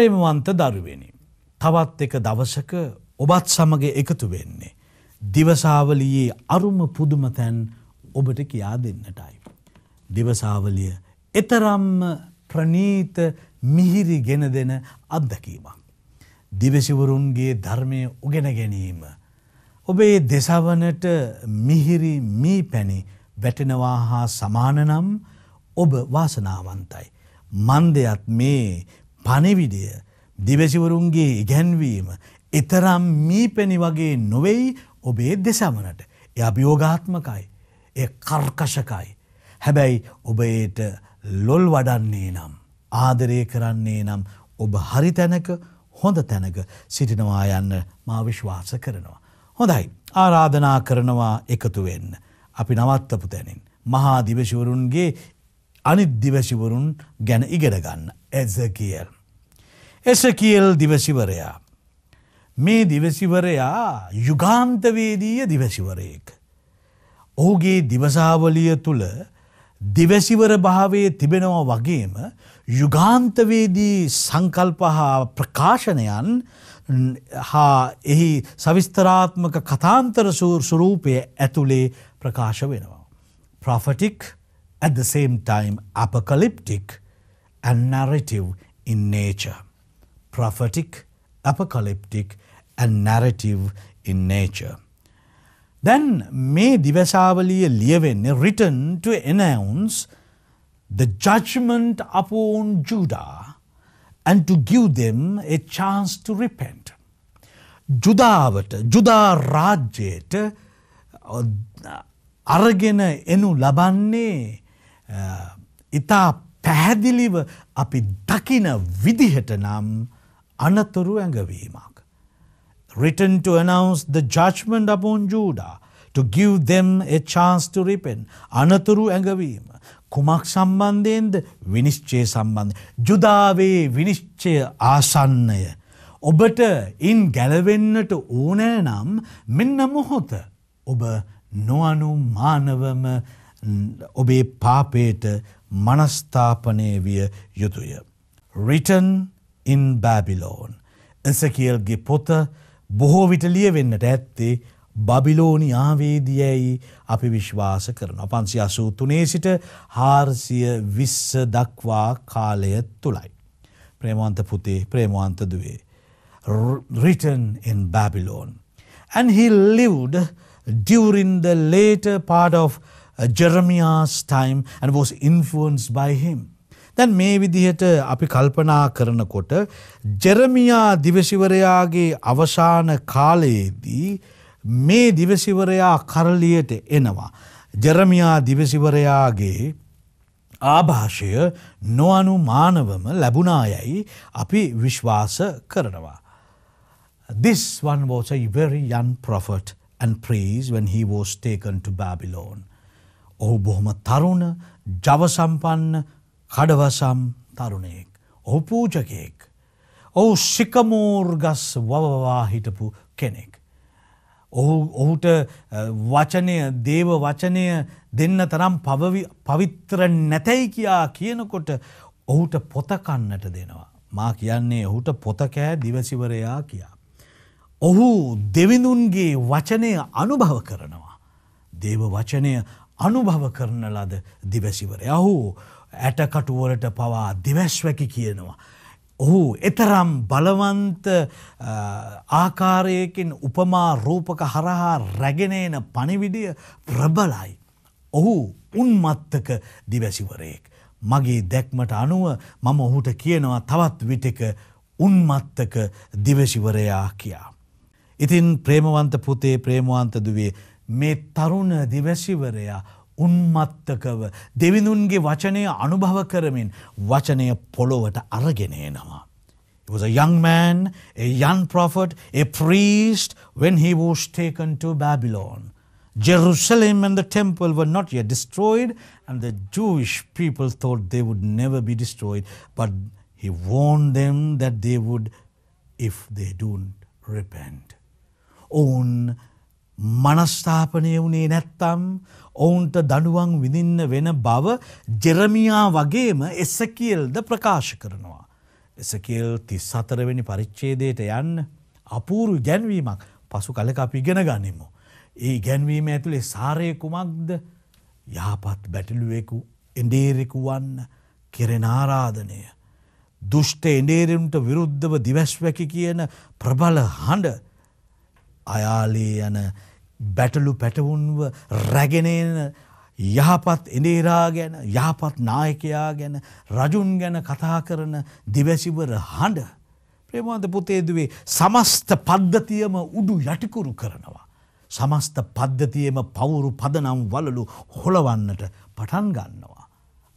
ප්‍රේමවන්ත දරුවෙනි. තවත් එක දවසක ඔබත් සමග එකතු වෙන්නේ. දිවසාවලියේ අරුම පුදුමතැන් ඔබට කියා දෙන්නටයි. දිවසාවලිය එතරම්ම ප්‍රනීත මිහිරි ගෙන දෙන අත්දකීමක්. දිවසිවරුන්ගේ ධර්මය උගෙන ගැනීම. ඔබේ දෙසවනට මිහිරි මී පැණි වැටෙනවා හා සමානනම් ඔබ වාසනාවන්තයි. මන්දයත් මේ පණවිඩිය දිවසිවරුන්ගේ ඉගැන්වීම එතරම් මී පැණි වගේ නොවෙයි ඔබේ දෙසමනට එය අභියෝගාත්මකයි එය කර්කශකයි හැබැයි ඔබයට ලොල් වඩන්නේ නම් ආදරය කරන්නේ නම් ඔබ හරි තැනක හොඳ තැනක සිටිනවා යන්න මා විශ්වාස කරනවා. හොඳයි ආරාධනා කරනවා එකතු වෙන්න අපි නවත්තපු තැනින් මහා දිවශවරුන්ගේ අනිත් දිවශිවරුන් ගැන ඉගෙනගන්න ඇස කියල්. එස කියල් දිවශිවරයා. මේ දිවසිවරයා යුගාන්තවේදීය දිවසිවරයෙක්. ඔහුගේ දිවසාවලිය තුළ දිවසිවර භාවේ තිබෙනවා වගේම යුගාන්තවේදී සංකල්පහා ප්‍රකාශනයන් හා එහි සවිස්තරාත්මක කතාන්තර සූර් සුරූපය ඇතුළේ ප්‍රකාශ වෙනවා. ප්‍රොෆටික් at the same time apocalyptic and narrative in nature. Prophetic, apocalyptic, and narrative in nature. Then May Divasavali ලියවෙන්නේ written to announce the judgment upon Judah and to give them a chance to repent. ජුදාවට Judah Rajet, uh, අරගෙන enu ලබන්නේ ඉතා පැහැදිලිව අපි දකින විදිහට නම් අනතුරු ඇඟවීමක්. Written to announce the judgment upon Judah, to give them a chance to repent. අනතුරු ඇඟවීම. කුමක් සම්බන්ධයෙන්ද විනිශ්චය සම්බන්ධ. ජුදාවේ විනිශ්චය ආසන්නය. ඔබට ඉන් ගැලවෙන්නට ඕනෑ නම් මෙන්න මොහොත ඔබ නොවනු මානවම ඔබේ පාපේට මනස්ථාපනය විය යුතුය. Written in Babylon. එසකියල්ගේ පොත බොහෝ විට ලියවෙන්නට ඇත්තේ බබිලෝනි ආවේදියයි අපි විශ්වාස කරන. පන්සි අසූ තුනේ සිට හාර්සිය විස්ස දක්වා කාලය තුළයි. ප්‍රේමවන්ත පුතේ ප්‍රේමවන්ත දුවේ. Written in Babylon. And he lived during the later part of Jeremiah's uh, time and was influenced by him. දැන් මේ විදිහට අපි කල්පනා කරනකොට ජෙරමියා දිවසිවරයාගේ අවසාන කාලයේදී මේ දිවසිවරයා කරලියට එනවා. ජෙරමියා දිවසිවරයාගේ ආභාෂය නොඅනුමානවම ලැබුණායයි අපි විශ්වාස කරනවා. This one was a very young prophet and praised when he was taken to Babylon. ඔහු බොහොම තරුණ ජවසම්පන්න කඩවසම් තරුණයෙක්. ඔහු පූජකයෙක්. ඔහු සිකමෝර්ගස් වවවා හිටපු කෙනෙක්. ඔහු ඔහුට වචනය දේව වචනය දෙන්න තරම් පවිත්‍ර නැතැයි කියා කියනකොට ඔහුට පොතකන්නට දෙනවා. මා කියන්නේ ඔහුට පොතකෑ දිවසිවරයා කියා. ඔහු දෙවිඳුන්ගේ වචනය අනුභව කරනවා. දේව වචනය අනුභව කරන ලද දිවැසිවර. යහු ඇටකටුවලට පවා දිවැශ්වැකි කියනවා. ඔහු එතරම් බලවන්ත ආකාරයකින් උපමා රූපක හරහා රැගෙනේන පණිවිඩිය ප්‍රබලයි. ඔහු උන්මත්තක දිවැසිවරයෙක්. මගේ දැක්මට අනුව මම ඔහුට කියනවා තවත් විටක උන්මත්තක දිවසිවරයා කියා. ඉතින් ප්‍රේමවන්ත පුතේ ප්‍රේමවන්තදුවේ මේ තරුණ දිවැසිවරයා උන්මත්තකව දෙවිඳුන්ගේ වචනය අනුභව කරමින් වචනය පොළොවට It was a young man, a young prophet, a priest when he was taken to Babylon. Jerusalem and the temple were not yet destroyed, and the Jewish people thought they would never be destroyed. But he warned them that they would if they don't repent. Own මනස්ථාපනය වුණේ නැත්තම් ඔවුන්ට දඩුවන් විඳින්න වෙන බව Jeremiah වගේම එසකියල්ද ප්‍රකාශ කරනවා. එසකල් තිස් අතරවෙනි පරිච්චේදයට යන්න අපූරු ගැන්වීමක් පසු කලක අපි ඉගෙන ගනිමු. ඒ ගැන්වීම ඇතුළේ සාරය කුමක්ද යහපත් බැටලුවෙකු එඩේරෙකු වන්න කෙරෙන ආරාධනය. දුෂ්ට එඩේරුන්ට විරුද්ධව දිවැස්වැකි කියන ප්‍රබල හඬ අයාලේ යන බැටලු පැටවුන්ව රැගෙනන යහපත් එනේරා ගැන යහපත් නායකයා ගැන රජුන් ගැන කතා කරන දිවැසිවර හඬ ප්‍රේමාන්ත පුතේදුවේ සමස්ත පද්ධතියම උඩු යටිකුරු කරනවා. සමස්ත පද්ධතියම පවුරු පදනම් වලලු හොලවන්නට පටන් ගන්නවා.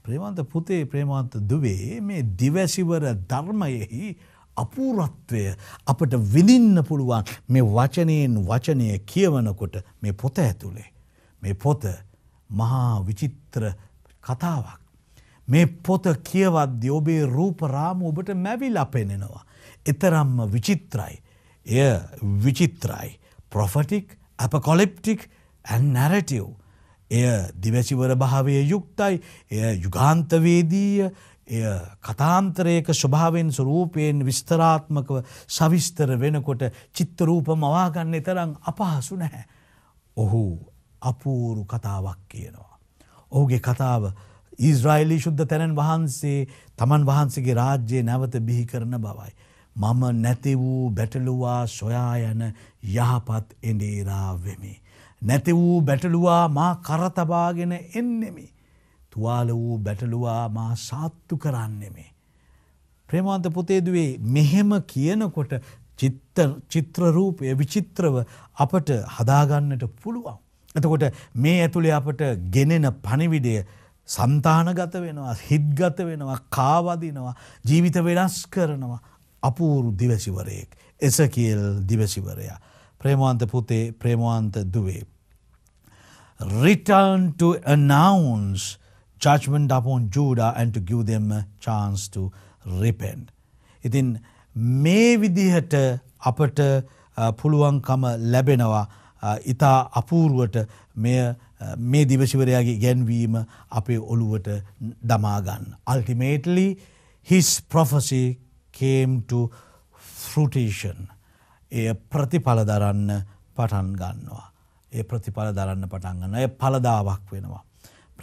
ප්‍රේමාන්ත පුතේ ප්‍රේමාන්ත දුවේ මේ දිවැසිවර ධර්මයෙහි අපූරත්වය අපට විඳින්න පුළුවන් මේ වචනයෙන් වචනය කියවනකොට මේ පොත ඇතුළේ. මේ පොත මහා විචිත්‍ර කතාවක්. මේ පොත කියවද්‍ය ඔබේ රූපරාම ඔබට මැවිලා පෙනෙනවා. එතරම්ම විචිත්‍රයි. එය විචිත්‍රයි. ප්‍රොෆටික් අප කොලෙප්ටික් ඇන් නැරටව්. එය දිවැසිවර භාවය යුක්තයි එය යුගාන්තවේදීය එය කතාන්තරයක ස්වභාවෙන් ස්වරූපයෙන් විස්තරාත්මකව සවිස්තර වෙනකොට චිත්තරූප මවාගන්න තරම් අපහසු නැහැ. ඔහු අපූරු කතාවක් කියනවා. ඔහුගේ කතාව ඊස්රායිලි ශුද්ධ තැනන් වහන්සේ තමන් වහන්සේගේ රාජ්‍යය නැවත බිහි කරන බවයි. මම නැති වූ බැටලුවා සොයා යන යහපත් එඩේරා වෙමි. නැති වූ බැටලුවා මා කරතබාගෙන එන්නෙමි. තුවාල වූ බැටලුවා මා සාත්තු කරන්නෙමේ. ප්‍රේමවන්ත පුතේදුවේ මෙහෙම කියනකොට චිත්‍රරූපය විචිත්‍රව අපට හදාගන්නට පුළුවන්. එතකොට මේ ඇතුළේ අපට ගෙනෙන පණිවිඩය සන්තානගත වෙනවා හිද්ගත වෙනවා කාවදිනවා ජීවිත වෙනස් කරනවා අපූරු දිවසිවරයෙක්. එසකියල් දිවසිවරයා. ප්‍රේමවන්ත පුතේ ප්‍රේමවන්ත දුවේ. Return to announce judgment upon Judah and to give them a chance to repent. ඉතින් මේ විදිහට අපට පුළුවන්කම ලැබෙනවා ඉතා අපූරුවට මෙය මේ දිවශිවරයාගේ ගැන්වීම අපේ ඔළුවට දමාගන්න. Ultimately, his prophecy came to fruition. එය ප්‍රතිඵල දරන්න පටන් ගන්නවා. ඒ ප්‍රතිඵල දරන්න පටන්ගන්න එය පලදාවක් වෙනවා.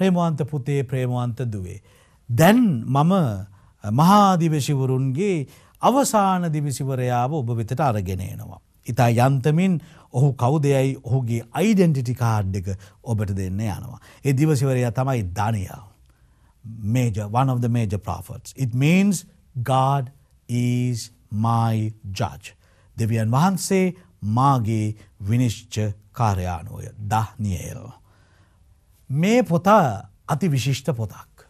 ප්‍රේමවන්ත පුතේ ප්‍රේමවන්ත දුවේ. දැන් මම මහාදිවශිවරුන්ගේ අවසාන දිවිසිවරයාව ඔබ වෙතට අරගෙනයනවා. ඉතා යන්තමින් ඔහු කවුදයයි ඔහුගේ අයිඩෙන්ටිටි කාඩ් එක ඔබට දෙන්න යනවා. ඒ දිවසිවරයා තමයි ධනයා. major, one of the major prophets. It means God is my judge. දෙවියන් වහන්සේ මාගේ විනිශ්ච කාරයානුවය දහනියල්. මේ පොත අති විශිෂ්ට පොතක්.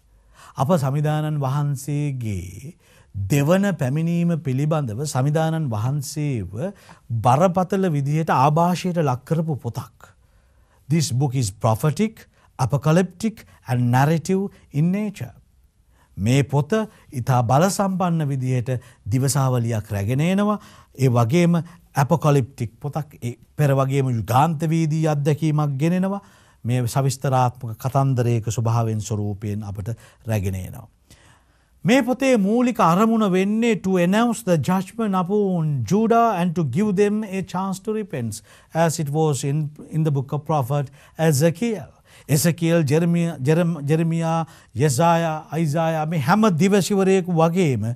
අප සමිධානන් වහන්සේගේ දෙවන පැමිණීම පිළිබඳව සමිධානන් වහන්සේව බරපතල විදිහට ආභාෂයට ලක්කරපු පොතක්. This book is prophetic, apocalyptic and narrative in nature. මේ පොත ඉතා බලසම්පන්න විදිහට දිවසාවලියක් රැගෙනේනවා ඒ වගේම ඇපකොලිප්ටික් පොතක් පෙර වගේම යුගාන්තවේදී අත්දැකීමක් ගෙනෙනවා මේ සවිස්තරාත්මක කතන්දරයක ස්වභාවෙන් ස්වරූපයෙන් අපට රැගෙනේනවා. මේ පොතේ මූලික අරමුණ වෙන්නේ to announce the judgment upon Judah and to give them a chance to repent as it was in, in the book of prophet Ezekiel. Ezekiel Jeremiah යෙසාය අයිසායා මේ හැම දිවසිවරයෙකු වගේම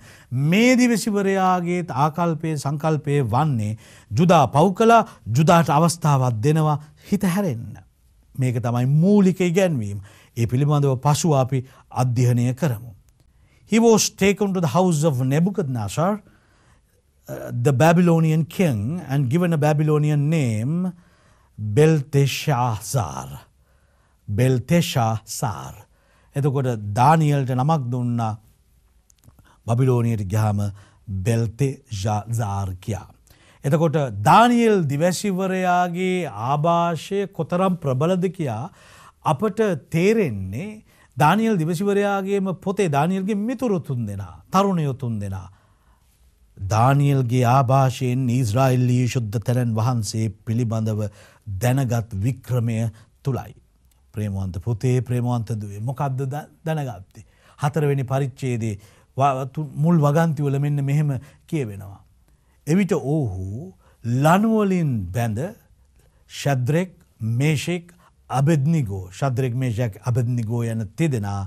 මේ දිවසිවරයාගේ ආකල්පය සංකල්පය වන්නේ ජුදා පව් කලා ජුදාට අවස්ථාවත් දෙනවා හිත හැරෙන්න්න. මේක තමයි මූලික ඉගැන්වීම් ඒ පිළිබඳව පසු අපි අධ්‍යයනය කරමු. He was taken to the house of Nebuchadnezzar, uh, the Babylonian king, and given a Babylonian name, Belteshazzar. Belteshazzar. එතකොට දානියල්ට නමක් දුන්නා බබිලෝනියට ගහම බෙල්තේ ජාසාර් කියා. එතකොට දානියල් දිවැශිවරයාගේ ආභාෂය කොතරම් ප්‍රබලද කියා අපට තේරෙන්නේ දානියල් දිවශිවරයාගේම පොතේ දානියල්ගේ මිතුරුතුන් දෙනා තරුණයොතුන් දෙනා. දානියල්ගේ ආභාෂයෙන් ඊස්රායිල්ලී ශුද්ධ තැරැන් වහන්සේ පිළිබඳව දැනගත් වික්‍රමය තුළයි. ප්‍රේමවන්ත පුතේ ප්‍රේමවන්ත දුවේ මොකක්ද දැනගත්ති. හතරවෙනි පරිච්චේදේ මුල් වගන්තිවල මෙන්න මෙහෙම කියවෙනවා. එවිට ඔහු ලනුවලින් බැඳ ශද්‍රෙක් මේෂෙක් අබෙද්නිගෝ ශද්‍රෙක් මේෂයක් අබෙද්නිගෝ යන තිදෙනා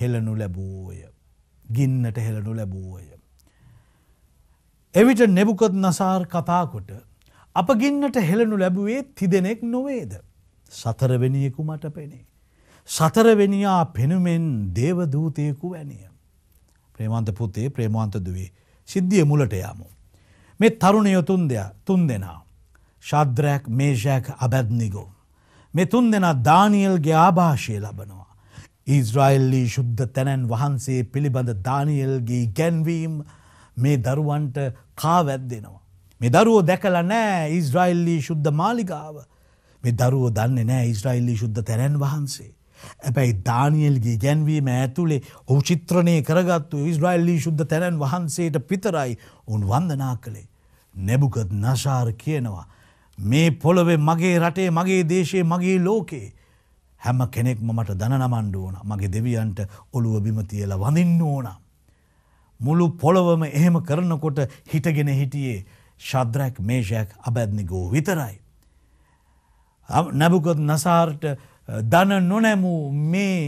හෙලනු ලැබූය. ගින්නට හෙලනු ලැබූය. එවිට නෙබුකොත් නසාර් කතාකොට අප ගින්නට හෙලනු ලැබුවේ තිදෙනෙක් නොවේද. සතරවෙනියෙකු මට පෙනේ. සතරවෙනියා පෙනුමෙන් දේවදූතයකු වැනිය. ප්‍රේමන්ත පුතේ ප්‍රේමාන්ත දුවේ සිද්ධිය මුලට යාමු. මේ තරුණයෝ තුන් දෙයා තුන් දෙනා. ශාද්‍රයක් මේෂයක් අබැද්නිගෝ. මේ තුන් දෙනා දානියල්ගේ ආභාෂය ලබනවා. ඊස්රයිල්ලි ශුද්ධ තැනැන් වහන්සේ පිළිබඳ දානියල්ගේ ගැන්වීම් මේ දරුවන්ට කාවැද්දෙනවා. මේ දරුවෝ දැකල නෑ ඉස්රයිල්ලි ශුද්ධ මාලිගාව. මේ දරුවෝ දන්න නෑ ඉස්රයිල්ලි ශුද්ධ තැරැන් වහන්සේ. ඇැබැයි දානියල්ගේ ගැන්වීම ඇතුළේ ඔහු චිත්‍රණය කරගත්තු ඉස්රයිල්ලී ශුද්ධ තැනන් වහන්සේට පිතරයි උන් වන්දනා කළේ. නැබුකත් නශාර කියනවා. මේ පොළොවෙ මගේ රටේ මගේ දේශයේ මගේ ලෝකේ. හැම කෙනෙක් මට දනනමණ්ඩ ඕන මගේ දෙවියන්ට ඔළුව බිමතියල වඳින්න ඕන. මුළු පොළොවම එහෙම කරනකොට හිටගෙන හිටියේ ශද්‍රැක් මේෂයක් අබැද්නිගෝ විතරයි. නැබුකොත් නසාර්ට දන නොනැමූ මේ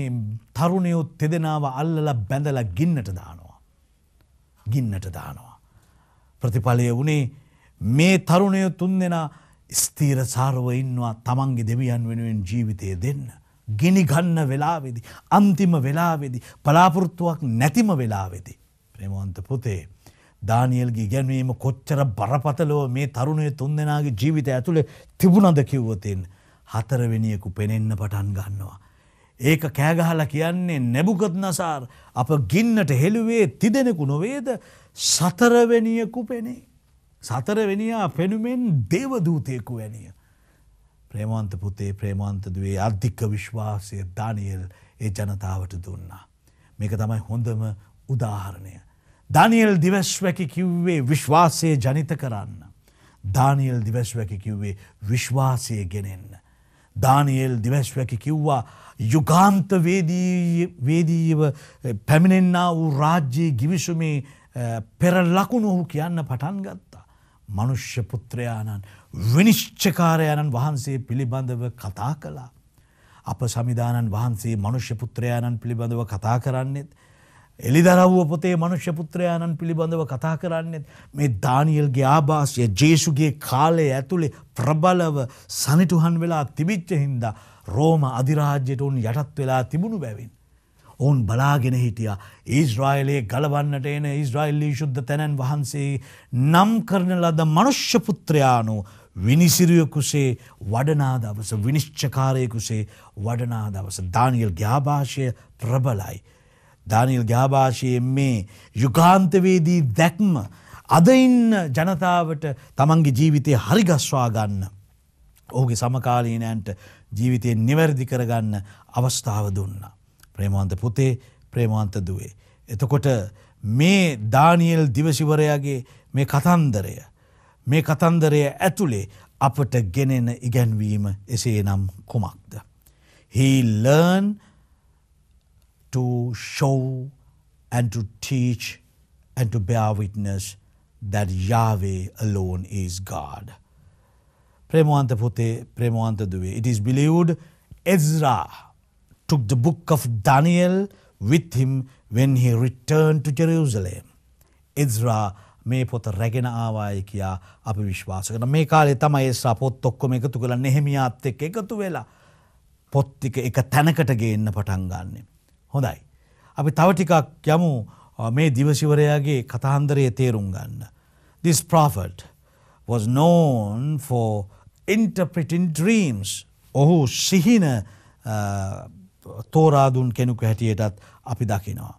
තරුණයොත් තෙදෙනාව අල්ලල බැඳල ගින්නට දානවා. ගින්නට දානවා. ප්‍රතිඵලය වනේ මේ තරුණය තුන් දෙෙන ස්තීර සාරව ඉන්නවා තමන්ගේ දෙවියන් වෙනුවෙන් ජීවිතය දෙන්න. ගිනි ගන්න වෙලාවෙදි. අන්තිම වෙලාවෙදි පලාපෘත්තුවක් නැතිම වෙලාවෙදි. ප්‍රේමවන්ත පුතේ. දානියල්ගේ ගැන්වීම කොච්චර බරපතලෝ මේ තරුණය තුන් දෙෙනගේ ජීවිත ඇතුළේ තිබුණද කිව්වතින්. හතරවෙනියකු පෙනෙන්න පටන් ගන්නවා. ඒක කෑගහල කියන්නේ නැබුකත්නසාර් අප ගින්නට හෙළුවේ තිදෙනෙකු නොවේද සතරවෙනියකු පෙනේ. සතරවෙනියා පෙනුමෙන් දේවදූතයකු වැනිය. ප්‍රේමාන්ත පුතේ ප්‍රේමාන්තදුවේ අධික්ක විශ්වාසය ධනියල් ඒ ජනතාවට දුන්නා. මේක තමයි හොඳම උදාහරණය. ධනියල් දිවස්වැකි කිව්වේ විශ්වාසය ජනිත කරන්න. ධානියල් දිවස්වැකි කිව්වේ විශ්වාසය ගෙනෙන්න. දානයල් දිවැශ්වැකි කිව්වා යුගාන්ත වේදීව පැමිණෙන්න්න වූ රාජ්‍යයේ ගිවිසුමේ පෙර ලකුණු ඔහු කියන්න පටන් ගත්තා. මනුෂ්‍ය පුත්‍රයාණන් විනිශ්චකාරයණන් වහන්සේ පිළිබඳව කතා කලා. අප සමිධානන් වහන්සේ මනුෂ්‍ය පුත්‍රයාණන් පිළිබඳව කතා කරන්නෙත්. එලිදරව්ව පොතේ මනුෂ්‍ය පුත්‍රයාණන් පිළිබඳව කතා කරන්නේ මේ දානියල්ගේ ආභාසය ජේසුගේ කාලය ඇතුළේ ප්‍රබලව සනිටුහන් වෙලා තිබිච්ච හින්දා රෝම අධිරාජ්‍යයට උන් යටත් වෙලා තිබුණු බැවින්. ඔවුන් බලාගෙන හිටියා ඊස්රායිලයේ ගලවන්නට එන ඊස්රායිල්ලී ශුද්ධ තැනැන් වහන්සේ නම් කරන ලද මනුෂ්‍ය පුත්‍රයානු විනිසිරියකුසේ වඩනා දවස විනිශ්චකාරයකුසේ වඩනා දවස දානියල් ්‍යාභාෂය ප්‍රබලයි. දානිල් ග්‍යාභාෂයෙන් මේ යුගාන්තවේදී දැක්ම අද ඉන්න ජනතාවට තමන්ගේ ජීවිතය හරිගස්වා ගන්න. ඔහුගේ සමකාලීනයන්ට ජීවිතය නිවැරදි කරගන්න අවස්ථාව දුන්න. ප්‍රේමවන්ත පුතේ ප්‍රේමවන්ත දුවේ. එතකොට මේ දානියල් දිවසිවරයාගේ මේ කතන්දරය. මේ කතන්දරය ඇතුළේ අපට ගෙනෙන ඉගැන්වීම එසේ නම් කුමක්ද. He learned to show and to teach and to bear witness that Yahweh alone is God. It is believed Ezra took the book of Daniel with him when he returned to Jerusalem. Ezra මේ පොත රැගෙන ආවාය කියා අපි විශ්වාස කරන මේ කාලේ තමයි එස්රා පොත් ඔක්කොම එකතු කරලා නෙහෙමියාත් එක්ක එකතු වෙලා පොත් ටික එක තැනකට ගේන්න පටන් ගන්නෙ. හොඳයි. අපි තව ටිකක් යමු මේ දිවශිවරයාගේ කතාන්දරයේ තේරුම් ගන්න. This prophet was known for interpreting dreams. ඔහු සිහින තෝරාදුන් කෙනෙකු හැටියටත් අපි දකිනවා.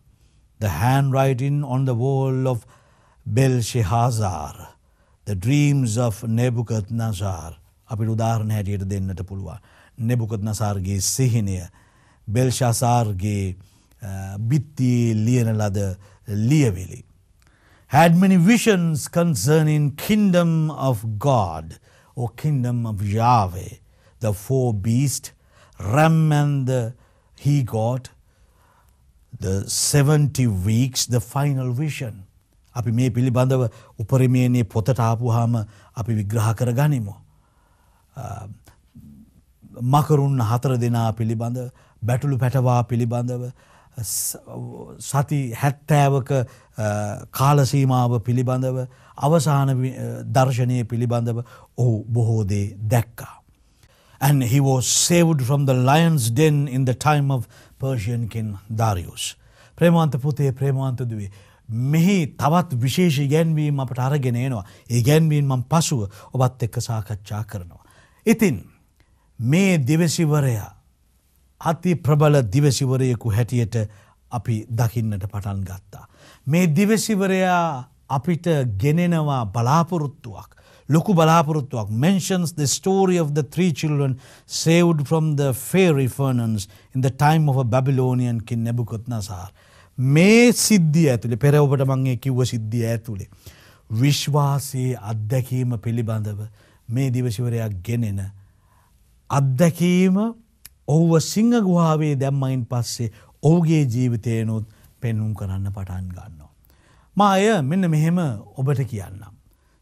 The handwriting on the wall of Belshazzar, the dreams of Nebuchadnezzar අපිට උදාහරණ හැටියට දෙන්නට පුළුවන්. නෙබුකත් නසාර්ගේ සිහිනය බෙල්ශාසාර්ගේ බිත්තියේ ලියනලද ලියවිලි. Had many visions concerning kingdom of God or kingdom of Yahweh, the four beasts, ram and the he got the 70 weeks the final vision. අපි මේ පිළිබඳව උපරිමයනේ පොතට ආපු හාම අපි විග්‍රහ කර ගනිමු. මකරුන් හතර දෙනා පිළිබඳ බැටළු පැටවා පිළිබඳව සති හැත්තෑවක කාලසීමාව පිළිබඳව අවසාන දර්ශනය පිළිබඳව ඔහු බොහෝදේ දැක්කා. And he was saved from the lion's den in the time of Persian king Darius. ප්‍රේමාන්ත පුතේ ප්‍රේමාන්තදුවේ මෙහි තවත් විශේෂ ඉගැන්වීම අපට අරගෙනේනවා ඒගැන්වීන් මං පසුව ඔබත් එක්ක සාකච්ඡා කරනවා. ඉතින් මේ දිවසිවරයා අති ප්‍රබල දිවසිවරයෙකු හැටියට අපි දකින්නට පටන් ගත්තා. මේ දිවසිවරයා අපිට ගෙනෙනවා බලාපොරොත්තුවක්. ලොකු බලාපොරොත්තුවක් mentions the story of the three children saved from the fairy furnace in the time of a Babylonian king Nebuchadnezzar. මේ සිද්ධිය ඇතුළේ පෙර ඔබට මං ඒ කිව්ව සිද්ධිය ඇතුළේ විශ්වාසයේ අත්දැකීම පිළිබඳව මේ දිවසිවරයක් ගෙනෙන අත්දැකීම ඔහුව සිංහගුහාාවේ දැම්මයින් පස්සේ ඔහුගේ ජීවිතයනුත් පෙන්නුම් කරන්න පටන් ගන්නවා. මාය මෙන්න මෙහෙම ඔබට කියන්නම්.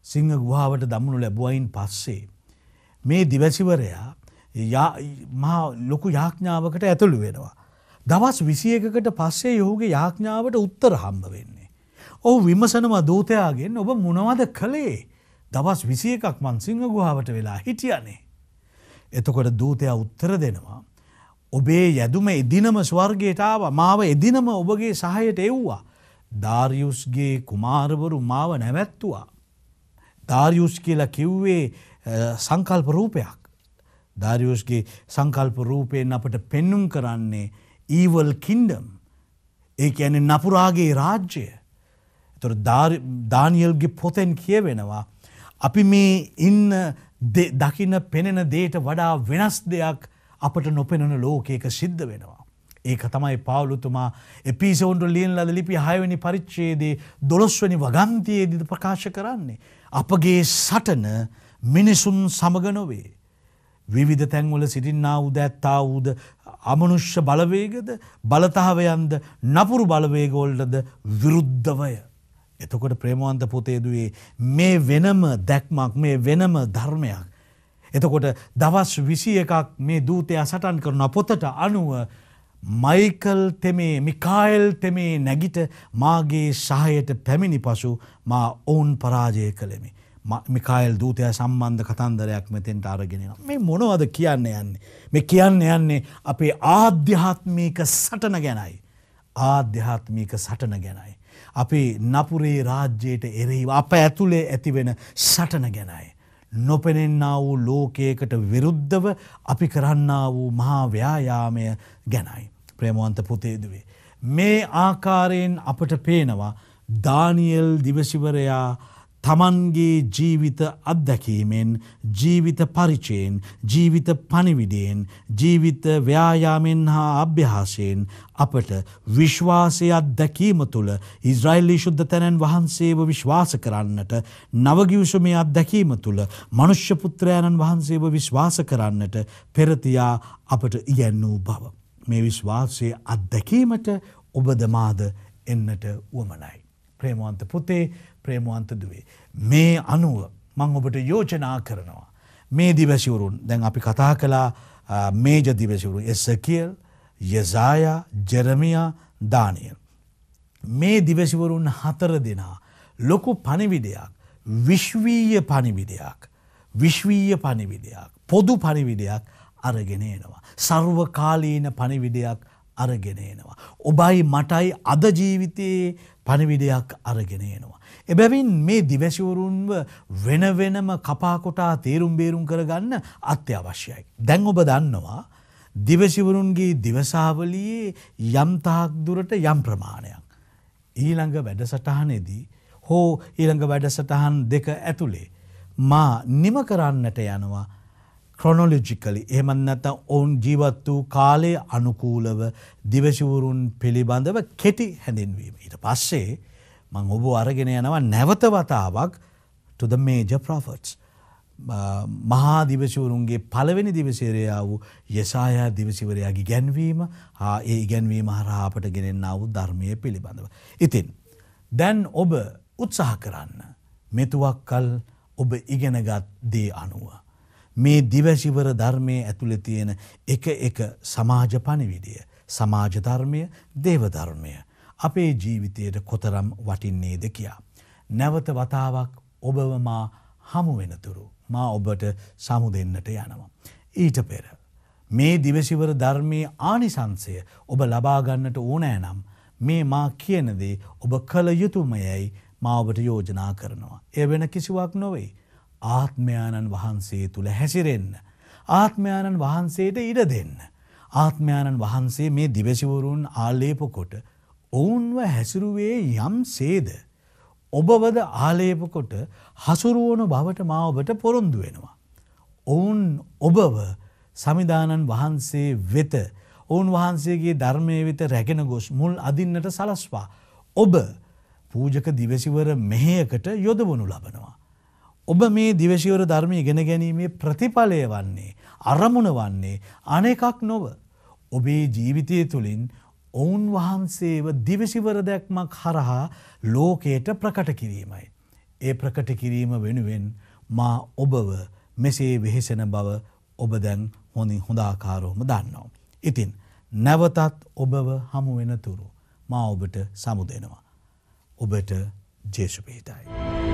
සිංහ ගුහාාවට දමුණු ලැබුවයින් පස්සේ. මේ දිවැසිවරයා ලොකු යාඥාවකට ඇතුළු වෙනවා. දවස් විසියකට පස්සේ යොහුගේ යාඥාවට උත්තර හම්බ වෙන්නේ. ඔහු විමසනවා දූතයාගෙන් ඔබ මොනවද කළේ දවස් විසිය එකක් මන් සිංහ ගුහාාවට වෙලා හිටියනේ. එතකොට දූතයා උත්තර දෙනවා. ඔබේ යැදුම එදිනම ස්වර්ගයටාව මාව එදිනම ඔබගේ සහයට එව්වා. ධාරියුස්ගේ කුමාරවරු මාව නැවැත්තුවා. ධාරියුස් කියලා කිව්වේ සංකල්ප රූපයක්. ධාරියුස්ගේ සංකල්ප රූපයෙන් අපට පෙන්නුම් කරන්නේ ඊවල් කින්ඩම්. ඒ ඇන නපුරාගේ රාජ්‍යය. තොර ධානියල්ගේ පොතෙන් කියවෙනවා. අපි මේ ඉන්න දකින පෙනෙන දේට වඩා වෙනස් දෙයක් අපට නොපෙනන ලෝකයක සිද්ධ වෙනවා. ඒක තමයි පාවලුතුමා එපිසවුන්ට ලියන් ලද ලිපි හයවැනි පරිච්චයේදේ දොළොස්වනි වගන්තියේදිද ප්‍රකාශ කරන්නේ. අපගේ සටන මිනිසුන් සමග නොවේ. විවිධ තැන්වල සිටින්නා උදැත්තා වූද අමනුෂ්‍ය බලවේගද බලතාවයන්ද නපුරු බලවේගොල්ලද විරුද්ධවය. එතකොට ප්‍රේමවන්ත පොතේදුවේ මේ වෙනම දැක්මක් මේ වෙනම ධර්මයක් එතකොට දවස් විසි එකක් මේ දූතයා සටන් කරන පොතට අනුව මයිකල් තෙමේ මිකායිල් තෙමේ නැගිට මාගේ සහයට පැමිණි පසු මා ඔවුන් පරාජය කළෙමි. මිකායිල් දූතය සම්බන්ධ කතන්දරයක් මෙතෙන්ට අරගෙනෙන. මේ මොනවද කියන්න යන්නේ. මේ කියන්න යන්නේ අපේ ආධ්‍යාත්මීක සටන ගැනයි. ආධ්‍යාත්මීක සටන ගැනයි. අපේ නපුරේ රාජ්‍යයට එරෙහිව අප ඇතුළේ ඇතිවෙන සටන ගැනයි. නොපෙනෙන්න්නා වූ ලෝකයකට විරුද්ධව අපි කරන්නා වූ මහා ව්‍යායාමය ගැනයි. ප්‍රේමවන්ත පුතේදුවේ. මේ ආකාරයෙන් අපට පේනවා දානියල් දිවශිවරයා තමන්ගේ ජීවිත අත්දැකීමෙන් ජීවිත පරිචයෙන් ජීවිත පනිවිඩයෙන් ජීවිත ව්‍යයාමෙන් හා අභ්‍යහාසයෙන් අපට විශ්වාසයක් දැකීම තුළ ඉස්රයිල්ලි ශුද්ධ තැනන් වහන්සේව විශ්වාස කරන්නට නවගිවිසුමේ අත්දැකීම තුළ මනුෂ්‍යපුත්‍රයණන් වහන්සේව විශ්වාස කරන්නට පෙරතියා අපට ඉගැන්නූ බව. මේ විශ්වාසය අත්දැකීමට ඔබදමාද එන්නට වුවමනයි. ප්‍රේමවන්ත පුතේ ප්‍රේමුවන්ත දුවේ. මේ අනුව මං ඔබට යෝජනා කරනවා. මේ දිවැසිවරුන් දැන් අපි කතා කලා මේජ දිවැසිවරු එස්ස කියල් යසායා ජෙරමියා දානයල්. මේ දිවැසිවරුන් හතර දෙනා ලොකු පණිවිඩයක් විශ්වීය පණිවිඩයක් විශ්වීය පණිවිඩයක් පොදු පණිවිඩයක් අරගෙනේනවා. සර්වකාලීන පණිවිඩයක් අරගෙනේනවා. ඔබයි මටයි අද ජීවිතයේ පණිවිඩයක් අරගෙනේනවා. එබැවින් මේ දිවැසිවරුන්ව වෙන වෙනම කපාකොටා තේරුම් බේරුම් කරගන්න අත්‍යවශ්‍යයි. දැන් ඔබ දන්නවා දිවසිවරුන්ගේ දිවසාවලියේ යම්තාක් දුරට යම් ප්‍රමාණයක්. ඊළඟ වැඩසටහනෙදී හෝ ඊළඟ වැඩසටහන් දෙක ඇතුළේ මා නිම කරන්නට යනවා ක්‍රොනොලොජිකලි එහෙමත් නැත්නම් ඔවුන් ජීවත් වූ කාලයේ අනුකූලව දිවසිවරුන් පිළිබඳව කෙටි හැඳින්වීම. ඊට පස්සේ මං ඔබ අරගෙන යනවා නැවත වතාවක් තුද මේජ ප්‍රොෆට්ස්. මහා දිවසවරුන්ගේ පළවෙනි දිවසේරයා වූ යෙසායා දිවසිවරයාගේ ගැන්වීම හා ඒ ගැන්වීම හරහාපට ගෙනෙන්න්නාව ධර්මය පිළිබඳව. ඉතින්. දැන් ඔබ උත්සාහ කරන්න. මෙතුවක් කල් ඔබ ඉගෙනගත් දේ අනුව. මේ දිවැසිවර ධර්මය ඇතුළෙ තියෙන එක එක සමාජ පණවිඩිය. සමාජධර්මය දේවධර්මය. අපේ ජීවිතයට කොතරම් වටින්නේද කියා. නැවත වතාවක් ඔබවමා හමුවෙනතුරු මා ඔබට සමු දෙන්නට යනවා. ඊට පෙර. මේ දිවසිවර ධර්මය ආනිසංසය ඔබ ලබාගන්නට ඕනෑනම් මේ මා කියනදේ ඔබ කළ යුතුමයයි මා ඔබට යෝජනා කරනවා. එය වෙන කිසිවක් නොවෙයි. ආත්මයාණන් වහන්සේ තුළ හැසිරෙන්න. ආත්මයාණන් වහන්සේට ඉඩ දෙන්න. ආත්මයාණන් වහන්සේ මේ දිවසිවරුන් ආල්ලේපකොට ඔවුන්ව හැසිරුවේ යම් සේද. ඔබවද ආලේපකොට හසුරුවනු බවට මා ඔබට පොරොන්දු වෙනවා. ඔවුන් ඔබව සමිධානන් වහන්සේ වෙත ඔවුන් වහන්සේගේ ධර්මය වෙත රැගෙන ගොස් මුල් අදින්නට සලස්වා. ඔබ පූජක දිවසිවර මෙහයකට යොදවනු ලබනවා. ඔබ මේ දිවශිවර ධර්මය ඉගෙන ගැනීමේ ප්‍රතිඵලය වන්නේ අරමුණ වන්නේ අනෙකක් නොව. ඔබේ ජීවිතය තුළින් ඔවුන් වහන්සේව දිවශිවර දැක්මක් හරහා ලෝකයට ප්‍රකට කිරීමයි. ඒ ප්‍රකට කිරීම වෙනුවෙන් මා ඔබව මෙසේ වෙහෙසෙන බව ඔබ දැන් හොඳින් හොඳාකාරෝම දන්නවා. ඉතින් නැවතත් ඔබව හමුවෙන තුරු මා ඔබට සමුදෙනවා. ඔබට ජේසුපීතයි.